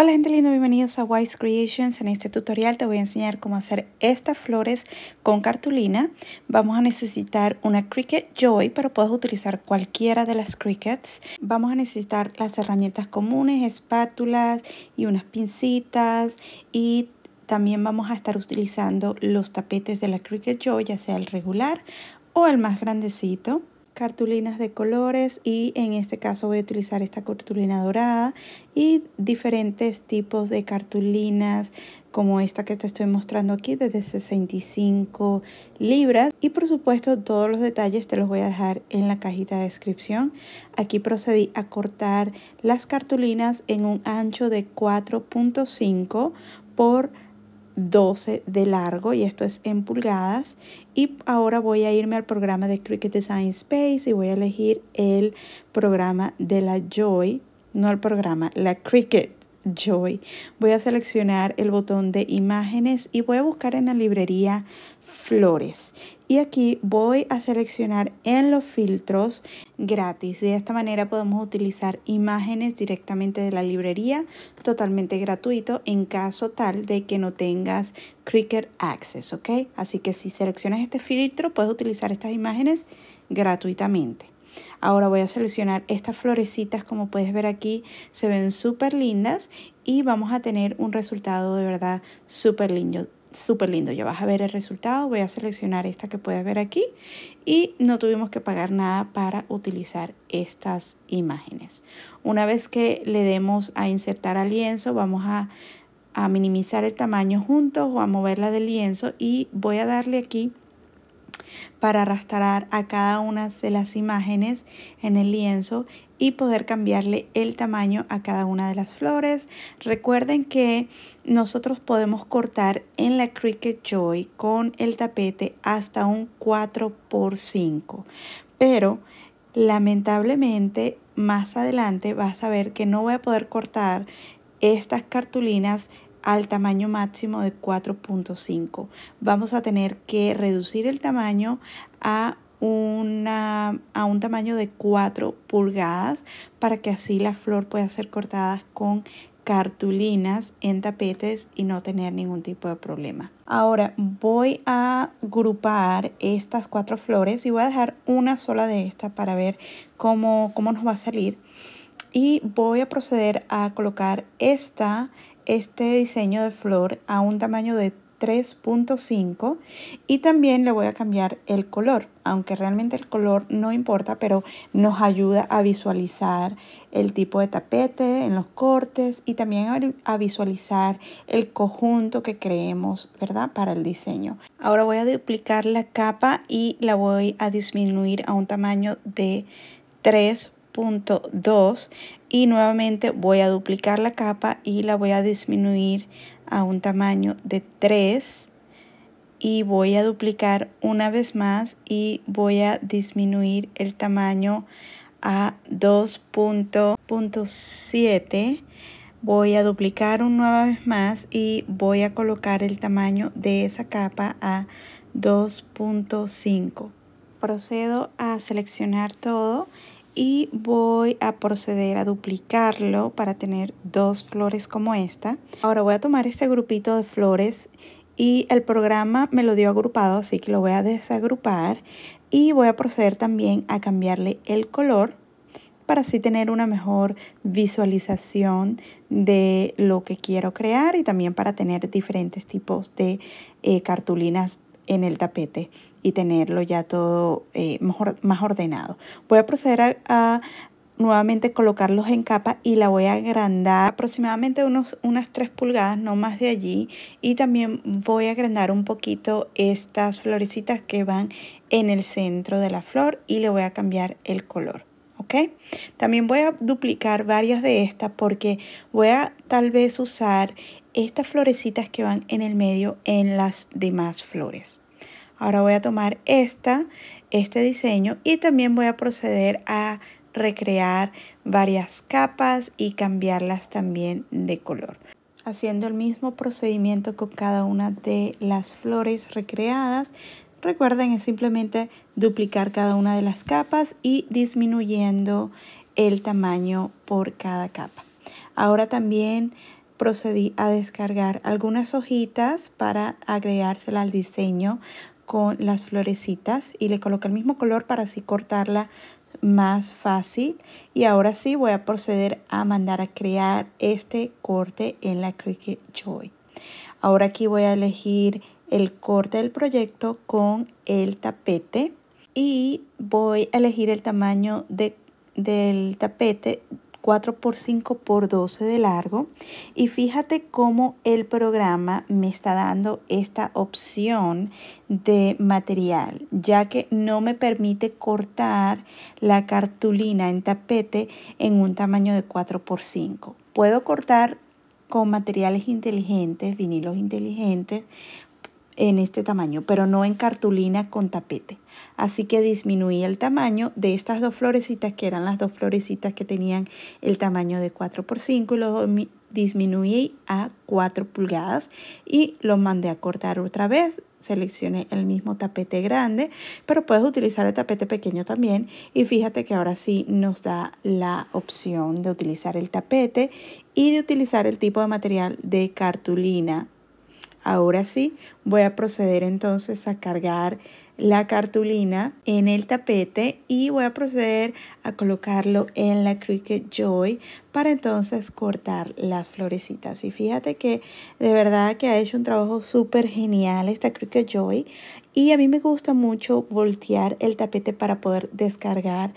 Hola gente linda, bienvenidos a Wise Creations. En este tutorial te voy a enseñar cómo hacer estas flores con cartulina. Vamos a necesitar una Cricut Joy, pero puedes utilizar cualquiera de las Cricuts. Vamos a necesitar las herramientas comunes, espátulas y unas pincitas y también vamos a estar utilizando los tapetes de la Cricut Joy, ya sea el regular o el más grandecito cartulinas de colores y en este caso voy a utilizar esta cartulina dorada y diferentes tipos de cartulinas como esta que te estoy mostrando aquí desde 65 libras y por supuesto todos los detalles te los voy a dejar en la cajita de descripción aquí procedí a cortar las cartulinas en un ancho de 4.5 por 12 de largo y esto es en pulgadas y ahora voy a irme al programa de Cricut Design Space y voy a elegir el programa de la Joy, no el programa, la Cricut Joy. Voy a seleccionar el botón de imágenes y voy a buscar en la librería flores y aquí voy a seleccionar en los filtros gratis de esta manera podemos utilizar imágenes directamente de la librería totalmente gratuito en caso tal de que no tengas Cricut Access ok así que si seleccionas este filtro puedes utilizar estas imágenes gratuitamente Ahora voy a seleccionar estas florecitas como puedes ver aquí, se ven súper lindas y vamos a tener un resultado de verdad súper lindo. Súper lindo, ya vas a ver el resultado. Voy a seleccionar esta que puedes ver aquí y no tuvimos que pagar nada para utilizar estas imágenes. Una vez que le demos a insertar al lienzo, vamos a a minimizar el tamaño juntos o a moverla del lienzo y voy a darle aquí para arrastrar a cada una de las imágenes en el lienzo y poder cambiarle el tamaño a cada una de las flores. Recuerden que nosotros podemos cortar en la Cricut Joy con el tapete hasta un 4x5, pero lamentablemente más adelante vas a ver que no voy a poder cortar estas cartulinas al tamaño máximo de 4.5. Vamos a tener que reducir el tamaño a, una, a un tamaño de 4 pulgadas para que así la flor pueda ser cortada con cartulinas en tapetes y no tener ningún tipo de problema. Ahora voy a agrupar estas cuatro flores y voy a dejar una sola de estas para ver cómo, cómo nos va a salir. Y voy a proceder a colocar esta este diseño de flor a un tamaño de 3.5 y también le voy a cambiar el color, aunque realmente el color no importa, pero nos ayuda a visualizar el tipo de tapete en los cortes y también a visualizar el conjunto que creemos, ¿verdad? Para el diseño. Ahora voy a duplicar la capa y la voy a disminuir a un tamaño de 3.5. 2 y nuevamente voy a duplicar la capa y la voy a disminuir a un tamaño de 3 y voy a duplicar una vez más y voy a disminuir el tamaño a 2.7 voy a duplicar una vez más y voy a colocar el tamaño de esa capa a 2.5 procedo a seleccionar todo y voy a proceder a duplicarlo para tener dos flores como esta. Ahora voy a tomar este grupito de flores y el programa me lo dio agrupado, así que lo voy a desagrupar y voy a proceder también a cambiarle el color para así tener una mejor visualización de lo que quiero crear y también para tener diferentes tipos de eh, cartulinas en el tapete y tenerlo ya todo eh, mejor, más ordenado. Voy a proceder a, nuevamente colocarlos en capa y la voy a agrandar aproximadamente unos, unas 3 pulgadas, no más de allí. Y también voy a agrandar un poquito estas florecitas que van en el centro de la flor y le voy a cambiar el color. ¿ok? También voy a duplicar varias de estas porque voy a tal vez usar estas florecitas que van en el medio en las demás flores. Ahora voy a tomar esta, este diseño y también voy a proceder a recrear varias capas y cambiarlas también de color. Haciendo el mismo procedimiento con cada una de las flores recreadas, recuerden es simplemente duplicar cada una de las capas y disminuyendo el tamaño por cada capa. Ahora también procedí a descargar algunas hojitas para agregárselas al diseño con las florecitas y le coloco el mismo color para así cortarla más fácil y ahora sí voy a proceder a mandar a crear este corte en la Cricut Joy. Ahora aquí voy a elegir el corte del proyecto con el tapete y voy a elegir el tamaño de, del tapete 4 por 5 por 12 de largo. Y fíjate cómo el programa me está dando esta opción de material, ya que no me permite cortar la cartulina en tapete en un tamaño de 4 por 5. Puedo cortar con materiales inteligentes, vinilos inteligentes, en este tamaño, pero no en cartulina con tapete. Así que disminuí el tamaño de estas dos florecitas, que eran las dos florecitas que tenían el tamaño de 4x5, y los disminuí a 4 pulgadas y lo mandé a cortar otra vez. Seleccioné el mismo tapete grande, pero puedes utilizar el tapete pequeño también. Y fíjate que ahora sí nos da la opción de utilizar el tapete y de utilizar el tipo de material de cartulina Ahora sí, voy a proceder entonces a cargar la cartulina en el tapete y voy a proceder a colocarlo en la Cricut Joy para entonces cortar las florecitas. Y fíjate que de verdad que ha hecho un trabajo súper genial esta Cricut Joy y a mí me gusta mucho voltear el tapete para poder descargar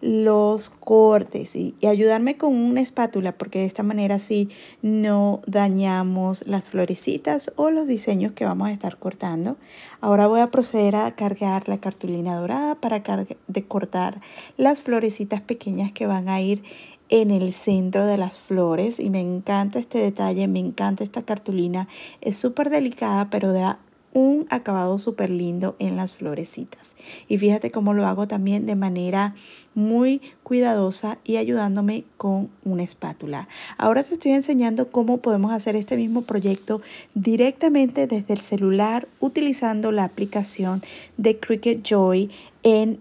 los cortes y, ayudarme con una espátula porque de esta manera sí no dañamos las florecitas o los diseños que vamos a estar cortando. Ahora voy a proceder a cargar la cartulina dorada para de cortar las florecitas pequeñas que van a ir en el centro de las flores y me encanta este detalle, me encanta esta cartulina, es súper delicada pero da un acabado súper lindo en las florecitas. Y fíjate cómo lo hago también de manera muy cuidadosa y ayudándome con una espátula. Ahora te estoy enseñando cómo podemos hacer este mismo proyecto directamente desde el celular utilizando la aplicación de Cricut Joy en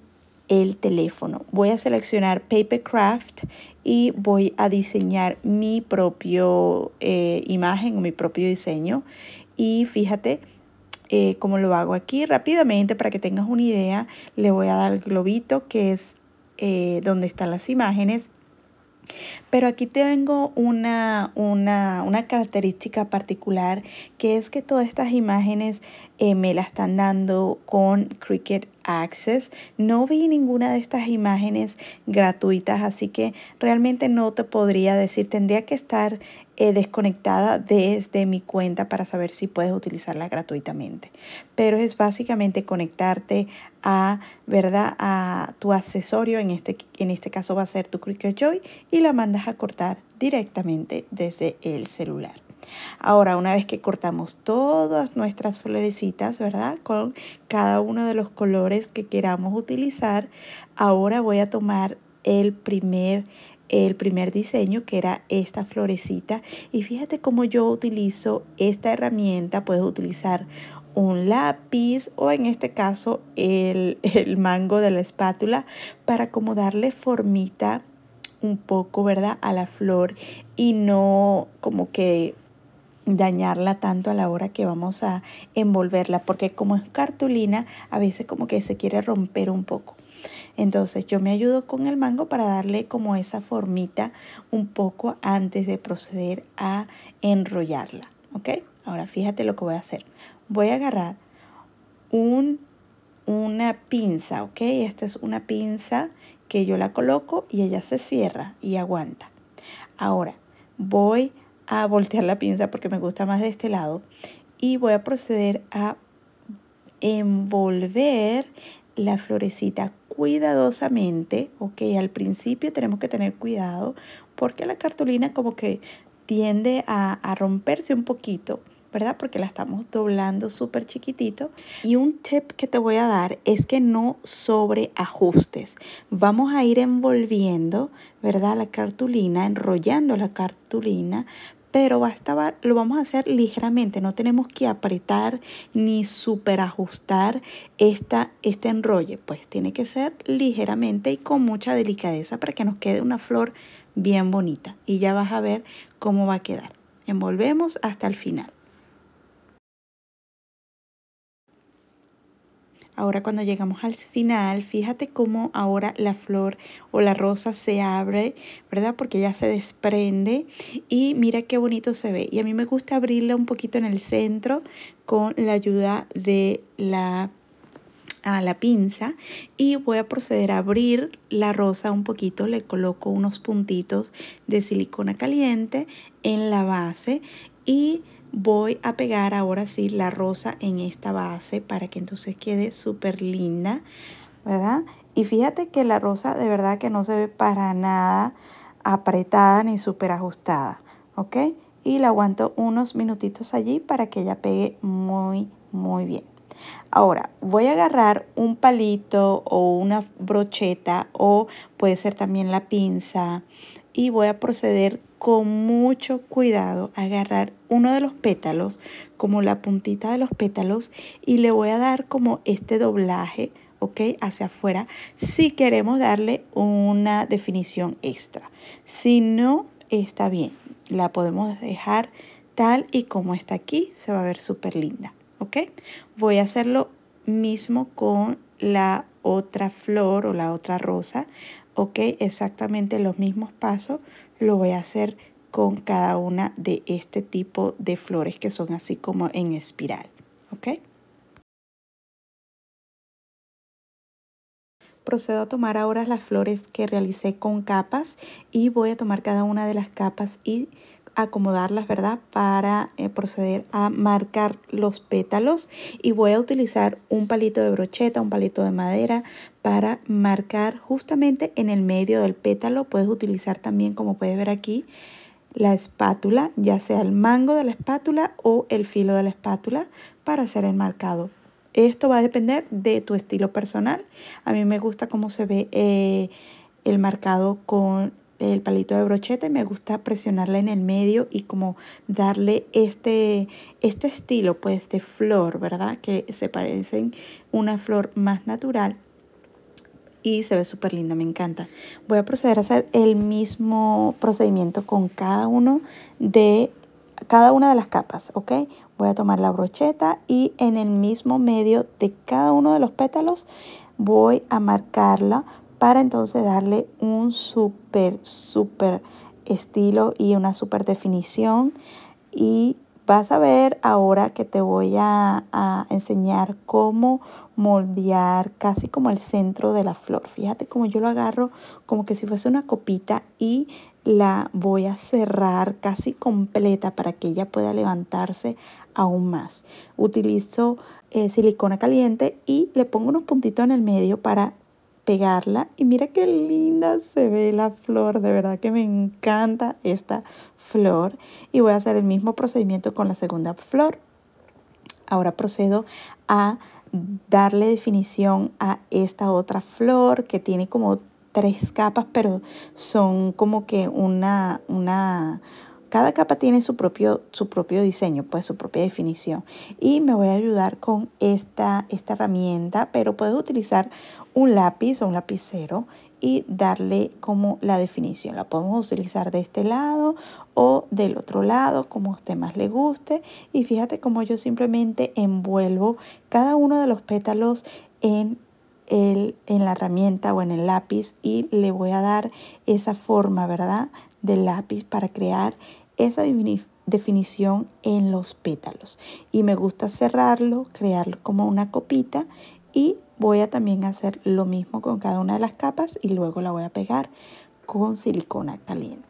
el teléfono. Voy a seleccionar papercraft y voy a diseñar mi propio eh, imagen o mi propio diseño. Y fíjate, eh, como lo hago aquí rápidamente para que tengas una idea, le voy a dar el globito que es eh, donde están las imágenes. Pero aquí tengo una, una, característica particular que es que todas estas imágenes eh, me las están dando con Cricut Access. No vi ninguna de estas imágenes gratuitas, así que realmente no te podría decir, tendría que estar eh, desconectada desde mi cuenta para saber si puedes utilizarla gratuitamente. Pero es básicamente conectarte a, ¿verdad? a tu accesorio, en este, en este caso va a ser tu Cricut Joy, y la mandas a cortar directamente desde el celular. Ahora, una vez que cortamos todas nuestras florecitas, ¿verdad? Con cada uno de los colores que queramos utilizar, ahora voy a tomar el primer el primer diseño que era esta florecita y fíjate cómo yo utilizo esta herramienta, puedes utilizar un lápiz o en este caso el, mango de la espátula para como darle formita un poco, ¿verdad? A la flor y no como que dañarla tanto a la hora que vamos a envolverla, porque como es cartulina, a veces como que se quiere romper un poco. Entonces yo me ayudo con el mango para darle como esa formita un poco antes de proceder a enrollarla. ¿Ok? Ahora fíjate lo que voy a hacer. Voy a agarrar un, una pinza, ¿ok? Esta es una pinza que yo la coloco y ella se cierra y aguanta. Ahora voy a voltear la pinza porque me gusta más de este lado y voy a proceder a envolver la florecita cuidadosamente, ok, al principio tenemos que tener cuidado porque la cartulina como que tiende a, a romperse un poquito, ¿verdad? Porque la estamos doblando súper chiquitito. Y un tip que te voy a dar es que no sobreajustes. Vamos a ir envolviendo, ¿verdad? La cartulina, enrollando la cartulina pero lo vamos a hacer ligeramente, no tenemos que apretar ni superajustar esta, este enrolle, pues tiene que ser ligeramente y con mucha delicadeza para que nos quede una flor bien bonita y ya vas a ver cómo va a quedar. Envolvemos hasta el final. Ahora cuando llegamos al final, fíjate cómo ahora la flor o la rosa se abre, ¿verdad? Porque ya se desprende y mira qué bonito se ve. Y a mí me gusta abrirla un poquito en el centro con la ayuda de la ah, la pinza y voy a proceder a abrir la rosa un poquito, le coloco unos puntitos de silicona caliente en la base y voy a pegar ahora sí la rosa en esta base para que entonces quede súper linda, ¿verdad? Y fíjate que la rosa de verdad que no se ve para nada apretada ni súper ajustada, ¿ok? Y la aguanto unos minutitos allí para que ella pegue muy, muy bien. Ahora, voy a agarrar un palito o una brocheta o puede ser también la pinza y voy a proceder con mucho cuidado agarrar uno de los pétalos, como la puntita de los pétalos, y le voy a dar como este doblaje, ¿ok? Hacia afuera, si queremos darle una definición extra. Si no, está bien, la podemos dejar tal y como está aquí, se va a ver súper linda, ¿ok? Voy a hacerlo mismo con la otra flor o la otra rosa, ¿ok? Exactamente los mismos pasos, lo voy a hacer con cada una de este tipo de flores que son así como en espiral, ¿ok? Procedo a tomar ahora las flores que realicé con capas y voy a tomar cada una de las capas y acomodarlas, ¿verdad? Para eh, proceder a marcar los pétalos y voy a utilizar un palito de brocheta, un palito de madera para marcar justamente en el medio del pétalo. Puedes utilizar también, como puedes ver aquí, la espátula, ya sea el mango de la espátula o el filo de la espátula para hacer el marcado. Esto va a depender de tu estilo personal. A mí me gusta cómo se ve eh, el marcado con el palito de brocheta y me gusta presionarla en el medio y como darle este, este estilo pues de flor, ¿verdad? Que se parecen una flor más natural y se ve súper linda, me encanta. Voy a proceder a hacer el mismo procedimiento con cada uno de cada una de las capas, ¿ok? Voy a tomar la brocheta y en el mismo medio de cada uno de los pétalos voy a marcarla para entonces darle un súper, súper estilo y una súper definición. Y vas a ver ahora que te voy a, enseñar cómo moldear casi como el centro de la flor. Fíjate cómo yo lo agarro como que si fuese una copita y la voy a cerrar casi completa para que ella pueda levantarse aún más. Utilizo eh, silicona caliente y le pongo unos puntitos en el medio para pegarla y mira qué linda se ve la flor, de verdad que me encanta esta flor y voy a hacer el mismo procedimiento con la segunda flor. Ahora procedo a darle definición a esta otra flor que tiene como tres capas, pero son como que una, una, cada capa tiene su propio, su propio diseño, pues su propia definición. Y me voy a ayudar con esta, esta herramienta, pero puedes utilizar un lápiz o un lapicero y darle como la definición. La podemos utilizar de este lado o del otro lado, como a usted más le guste. Y fíjate cómo yo simplemente envuelvo cada uno de los pétalos en, el, en la herramienta o en el lápiz y le voy a dar esa forma, ¿verdad? Del lápiz para crear esa definición en los pétalos. Y me gusta cerrarlo, crearlo como una copita y Voy a también hacer lo mismo con cada una de las capas y luego la voy a pegar con silicona caliente.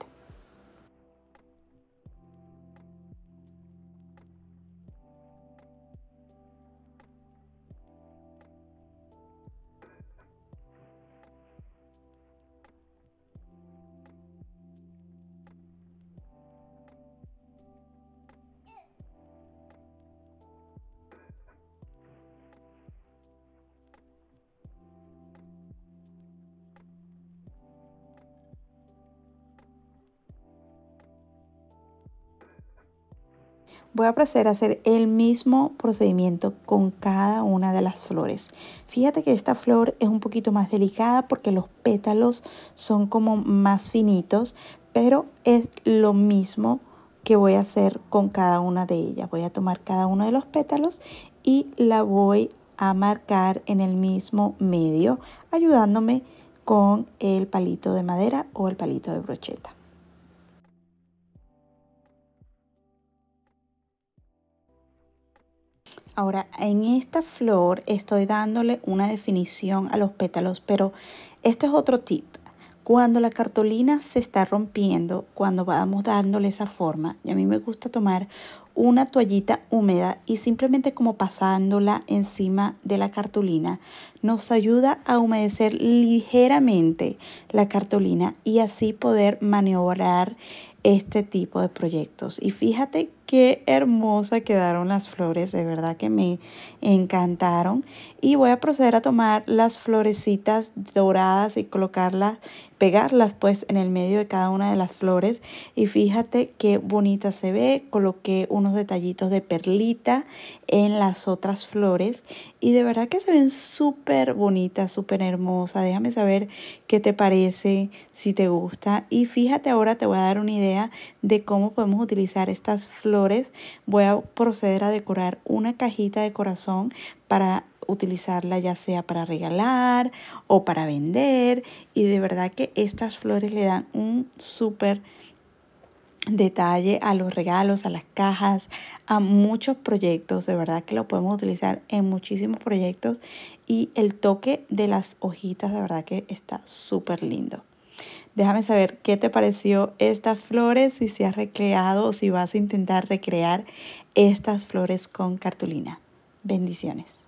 Voy a proceder a hacer el mismo procedimiento con cada una de las flores. Fíjate que esta flor es un poquito más delicada porque los pétalos son como más finitos, pero es lo mismo que voy a hacer con cada una de ellas. Voy a tomar cada uno de los pétalos y la voy a marcar en el mismo medio, ayudándome con el palito de madera o el palito de brocheta. Ahora, en esta flor estoy dándole una definición a los pétalos, pero este es otro tip. Cuando la cartulina se está rompiendo, cuando vamos dándole esa forma, y a mí me gusta tomar una toallita húmeda y simplemente como pasándola encima de la cartulina nos ayuda a humedecer ligeramente la cartulina y así poder maniobrar este tipo de proyectos. Y fíjate qué hermosa quedaron las flores, de verdad que me encantaron. Y voy a proceder a tomar las florecitas doradas y colocarlas, pegarlas pues en el medio de cada una de las flores. Y fíjate qué bonita se ve, coloqué unos detallitos de perlita en las otras flores. Y de verdad que se ven súper bonitas, súper hermosas. Déjame saber qué te parece, si te gusta. Y fíjate ahora te voy a dar una idea de cómo podemos utilizar estas flores voy a proceder a decorar una cajita de corazón para utilizarla ya sea para regalar o para vender y de verdad que estas flores le dan un súper detalle a los regalos, a las cajas, a muchos proyectos. De verdad que lo podemos utilizar en muchísimos proyectos y el toque de las hojitas de verdad que está súper lindo. Déjame saber qué te pareció estas flores, si se has recreado o si vas a intentar recrear estas flores con cartulina. Bendiciones.